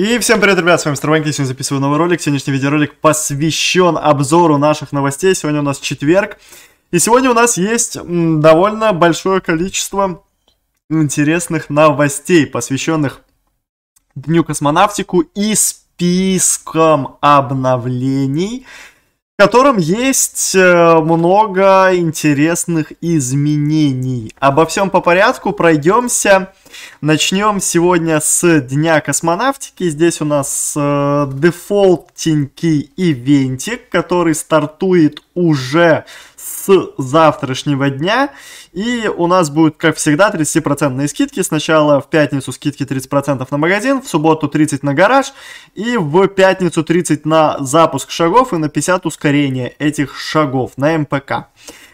И всем привет, ребят, с вами Старбанк, сегодня записываю новый ролик. Сегодняшний видеоролик посвящен обзору наших новостей. Сегодня у нас четверг. И сегодня у нас есть довольно большое количество интересных новостей, посвященных Дню космонавтику и спискам обновлений, в котором есть э, много интересных изменений. Обо всем по порядку пройдемся. Начнем сегодня с Дня космонавтики. Здесь у нас э, дефолтенький ивентик, который стартует уже с завтрашнего дня. И у нас будет, как всегда, 30% скидки. Сначала в пятницу скидки 30% на магазин, в субботу 30% на гараж, и в пятницу 30% на запуск шагов и на 50% ускорение этих шагов на МПК.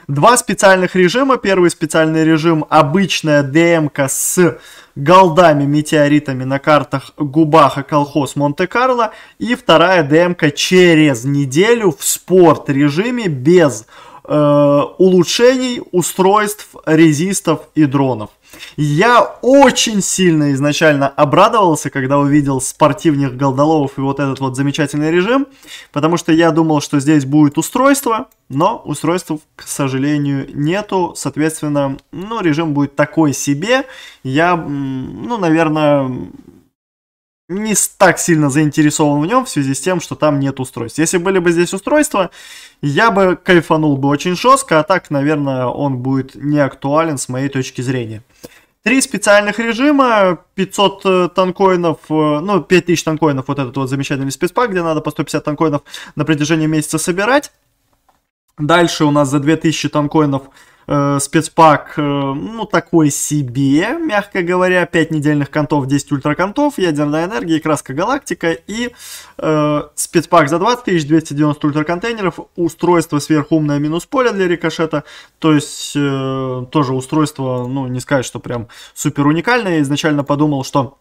Два специальных режима. Первый специальный режим обычная ДМК с голдами, метеоритами на картах Губаха, Колхоз, Монте-Карло. И вторая ДМК через неделю в спорт режиме без э, улучшений устройств, резистов и дронов. Я очень сильно изначально обрадовался, когда увидел спортивных голдоловов и вот этот вот замечательный режим, потому что я думал, что здесь будет устройство, но устройств, к сожалению, нету, соответственно, ну, режим будет такой себе. Я, ну, наверное, не так сильно заинтересован в нем в связи с тем, что там нет устройств. Если были бы здесь устройства, я бы кайфанул бы очень жестко, а так, наверное, он будет не актуален с моей точки зрения. Три специальных режима, 500 э, танкоинов, э, ну, 5000 танкоинов, вот этот вот замечательный спецпак, где надо по 150 танкоинов на протяжении месяца собирать. Дальше у нас за 2000 танкоинов Э, спецпак, э, ну, такой себе, мягко говоря, 5 недельных контов, 10 ультраконтов, ядерная энергия, краска галактика и э, спецпак за 20 тысяч, 290 ультраконтейнеров, устройство сверхумное минус поле для рикошета, то есть э, тоже устройство, ну, не сказать, что прям супер уникальное, изначально подумал, что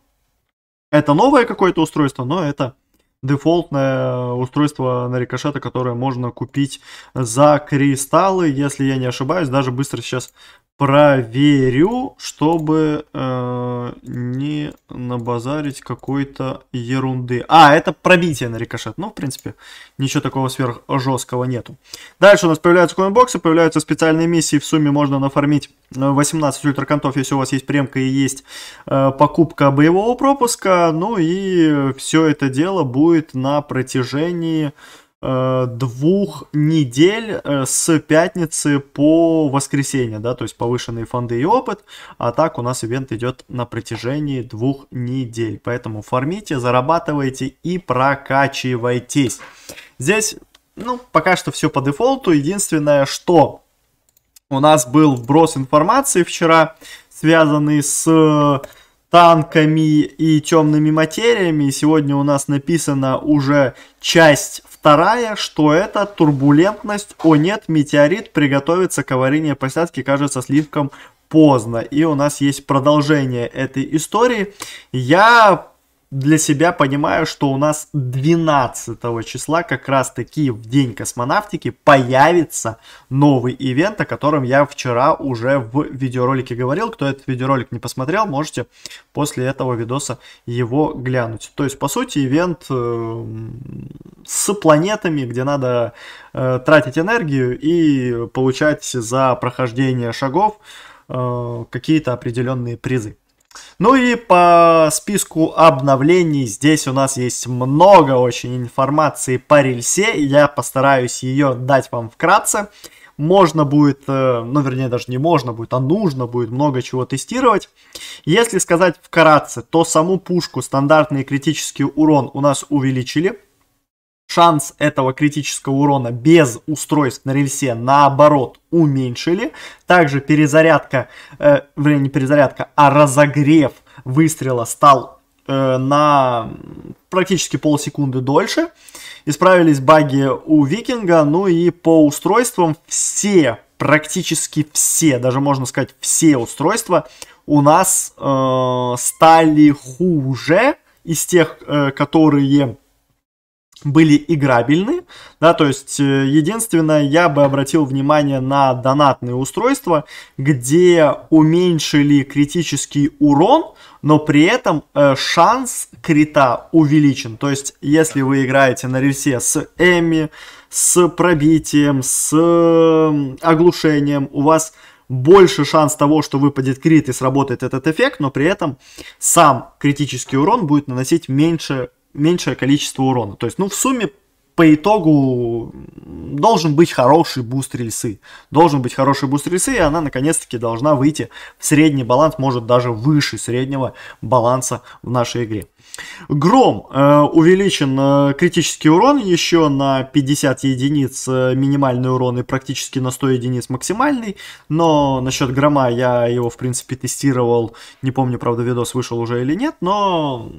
это новое какое-то устройство, но это дефолтное устройство на рикошета, которое можно купить за кристаллы, если я не ошибаюсь, даже быстро сейчас проверю, чтобы э, не набазарить какой-то ерунды. А, это пробитие на рикошет. Ну, в принципе, ничего такого сверх жесткого нету. Дальше у нас появляются коинбоксы, появляются специальные миссии. В сумме можно нафармить 18 э, ультраконтов, если у вас есть премка и есть э, покупка боевого пропуска. Ну и все это дело будет на протяжении Э, двух недель э, с пятницы по воскресенье, да, то есть повышенные фонды и опыт, а так у нас ивент идет на протяжении двух недель, поэтому фармите, зарабатывайте и прокачивайтесь. Здесь, ну, пока что все по дефолту, единственное, что у нас был вброс информации вчера, связанный с танками и темными материями. Сегодня у нас написана уже часть Вторая, что это турбулентность. О нет, метеорит приготовится к аварийной посадке, кажется, слишком поздно. И у нас есть продолжение этой истории. Я для себя понимаю, что у нас 12 числа, как раз таки в день космонавтики, появится новый ивент, о котором я вчера уже в видеоролике говорил. Кто этот видеоролик не посмотрел, можете после этого видоса его глянуть. То есть, по сути, ивент э, с планетами, где надо э, тратить энергию и получать за прохождение шагов э, какие-то определенные призы. Ну и по списку обновлений здесь у нас есть много очень информации по рельсе. Я постараюсь ее дать вам вкратце. Можно будет, э, ну вернее даже не можно будет, а нужно будет много чего тестировать. Если сказать вкратце, то саму пушку стандартный критический урон у нас увеличили шанс этого критического урона без устройств на рельсе наоборот уменьшили. Также перезарядка, э, вернее не перезарядка, а разогрев выстрела стал э, на практически полсекунды дольше. Исправились баги у Викинга, ну и по устройствам все, практически все, даже можно сказать все устройства у нас э, стали хуже из тех, э, которые были играбельны, да, то есть э, единственное, я бы обратил внимание на донатные устройства, где уменьшили критический урон, но при этом э, шанс крита увеличен, то есть если вы играете на рельсе с Эми, с пробитием, с э, оглушением, у вас больше шанс того, что выпадет крит и сработает этот эффект, но при этом сам критический урон будет наносить меньше меньшее количество урона. То есть, ну, в сумме по итогу должен быть хороший буст рельсы. Должен быть хороший буст рельсы, и она наконец-таки должна выйти в средний баланс, может даже выше среднего баланса в нашей игре. Гром э, увеличен э, критический урон еще на 50 единиц э, минимальный урон и практически на 100 единиц максимальный, но насчет грома я его в принципе тестировал, не помню, правда, видос вышел уже или нет, но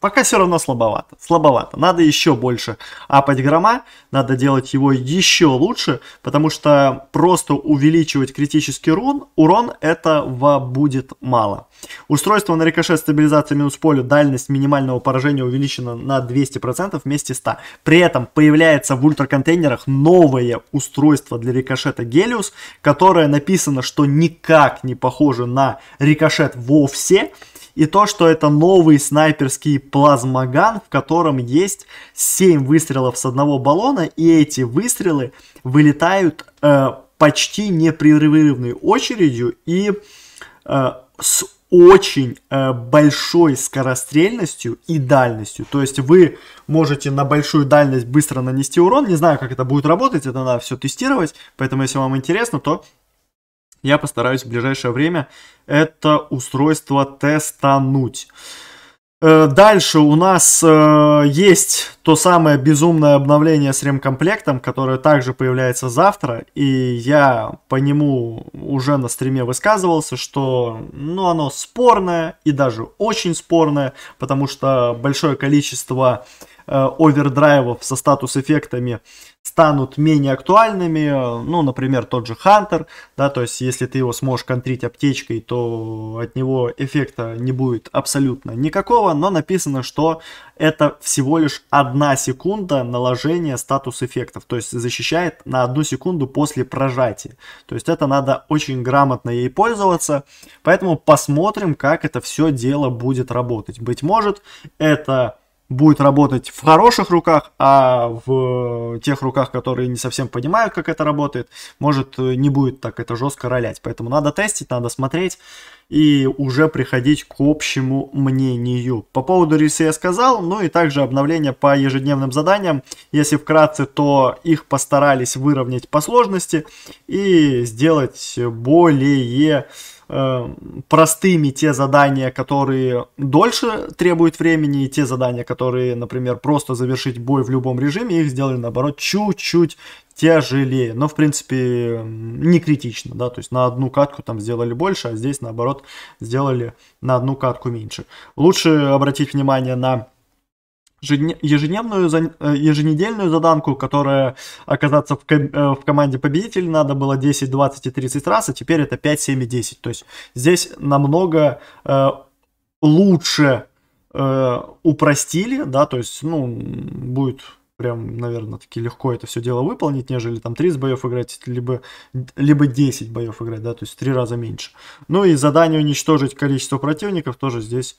пока все равно слабовато, слабовато, надо еще больше апать грома, надо делать его еще лучше, потому что просто увеличивать критический урон, урон этого будет мало. Устройство на рикошет стабилизация минус поле, дальность минимальная минимального поражения увеличено на 200% вместе 100. При этом появляется в ультраконтейнерах новое устройство для рикошета Гелиус, которое написано, что никак не похоже на рикошет вовсе, и то, что это новый снайперский плазмоган, в котором есть 7 выстрелов с одного баллона, и эти выстрелы вылетают э, почти непрерывной очередью и э, с очень э, большой скорострельностью и дальностью. То есть вы можете на большую дальность быстро нанести урон. Не знаю, как это будет работать, это надо все тестировать. Поэтому, если вам интересно, то я постараюсь в ближайшее время это устройство тестануть. Э, дальше у нас э, есть то самое безумное обновление с ремкомплектом, которое также появляется завтра, и я по нему уже на стриме высказывался, что ну, оно спорное и даже очень спорное, потому что большое количество Э, овердрайвов со статус-эффектами станут менее актуальными, э, ну, например, тот же Хантер, да, то есть если ты его сможешь контрить аптечкой, то от него эффекта не будет абсолютно никакого, но написано, что это всего лишь одна секунда наложения статус-эффектов, то есть защищает на одну секунду после прожатия, то есть это надо очень грамотно ей пользоваться, поэтому посмотрим, как это все дело будет работать. Быть может, это будет работать в хороших руках, а в тех руках, которые не совсем понимают, как это работает, может не будет так это жестко ролять. Поэтому надо тестить, надо смотреть и уже приходить к общему мнению. По поводу рисы я сказал, ну и также обновления по ежедневным заданиям. Если вкратце, то их постарались выровнять по сложности и сделать более э, простыми те задания, которые дольше требуют времени, и те задания, которые, например, просто завершить бой в любом режиме, их сделали, наоборот, чуть-чуть тяжелее, но в принципе не критично, да, то есть на одну катку там сделали больше, а здесь наоборот сделали на одну катку меньше. Лучше обратить внимание на ежедневную, э, еженедельную заданку, которая оказаться в, ком- э, в команде победителей надо было 10, 20 и 30 раз, а теперь это 5, 7 и 10. То есть здесь намного э, лучше э, упростили, да, то есть, ну, будет прям, наверное, таки легко это все дело выполнить, нежели там 30 боев играть, либо, либо 10 боев играть, да, то есть в 3 раза меньше. Ну и задание уничтожить количество противников тоже здесь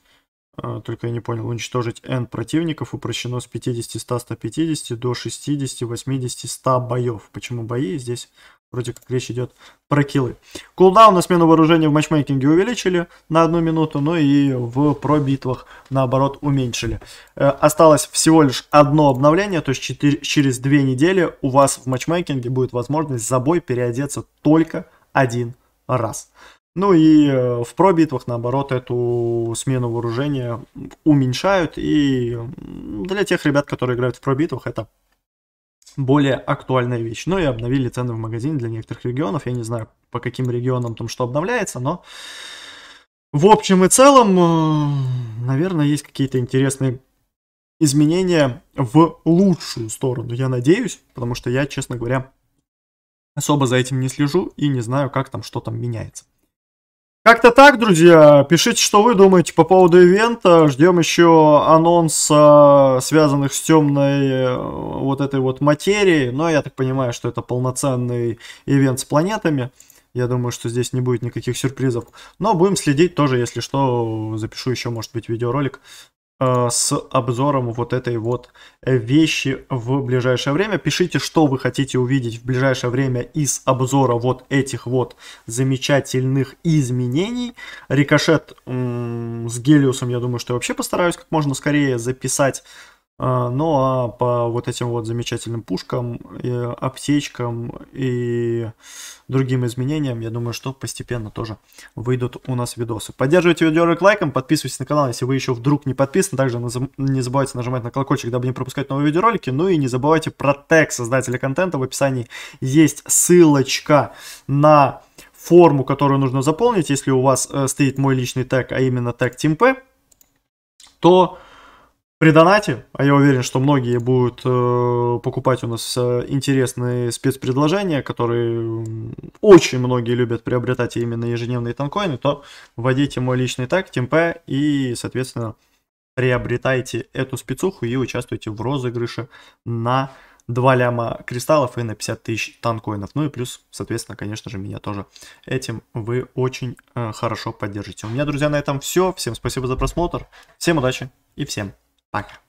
а, только я не понял, уничтожить N противников упрощено с 50, 100, 150 до 60, 80, 100 боев. Почему бои? Здесь вроде как речь идет про килы. Кулдаун на смену вооружения в матчмейкинге увеличили на одну минуту, ну и в пробитвах наоборот уменьшили. Э, осталось всего лишь одно обновление, то есть 4, через две недели у вас в матчмейкинге будет возможность за бой переодеться только один раз. Ну и э, в пробитвах, наоборот, эту смену вооружения уменьшают. И для тех ребят, которые играют в пробитвах, это более актуальная вещь. Ну и обновили цены в магазине для некоторых регионов. Я не знаю, по каким регионам там что обновляется, но в общем и целом, э, наверное, есть какие-то интересные изменения в лучшую сторону, я надеюсь, потому что я, честно говоря, особо за этим не слежу и не знаю, как там что там меняется. Как-то так, друзья. Пишите, что вы думаете по поводу ивента. Ждем еще анонса связанных с темной э, вот этой вот материей. Но я так понимаю, что это полноценный ивент с планетами. Я думаю, что здесь не будет никаких сюрпризов. Но будем следить тоже, если что, запишу еще, может быть, видеоролик Э, с обзором вот этой вот вещи в ближайшее время. Пишите, что вы хотите увидеть в ближайшее время из обзора вот этих вот замечательных изменений. Рикошет с Гелиусом, я думаю, что я вообще постараюсь как можно скорее записать а, ну а по вот этим вот замечательным пушкам, и аптечкам и другим изменениям, я думаю, что постепенно тоже выйдут у нас видосы. Поддерживайте видеоролик лайком, подписывайтесь на канал, если вы еще вдруг не подписаны. Также не забывайте нажимать на колокольчик, дабы не пропускать новые видеоролики. Ну и не забывайте про тег создателя контента. В описании есть ссылочка на форму, которую нужно заполнить, если у вас э, стоит мой личный тег, а именно тег TeamP, то при донате, а я уверен, что многие будут э, покупать у нас э, интересные спецпредложения, которые очень многие любят приобретать а именно ежедневные танкоины, то вводите мой личный тег темпе и, соответственно, приобретайте эту спецуху и участвуйте в розыгрыше на 2 ляма кристаллов и на 50 тысяч танкоинов. Ну и плюс, соответственно, конечно же, меня тоже. Этим вы очень э, хорошо поддержите. У меня, друзья, на этом все. Всем спасибо за просмотр. Всем удачи и всем Пока.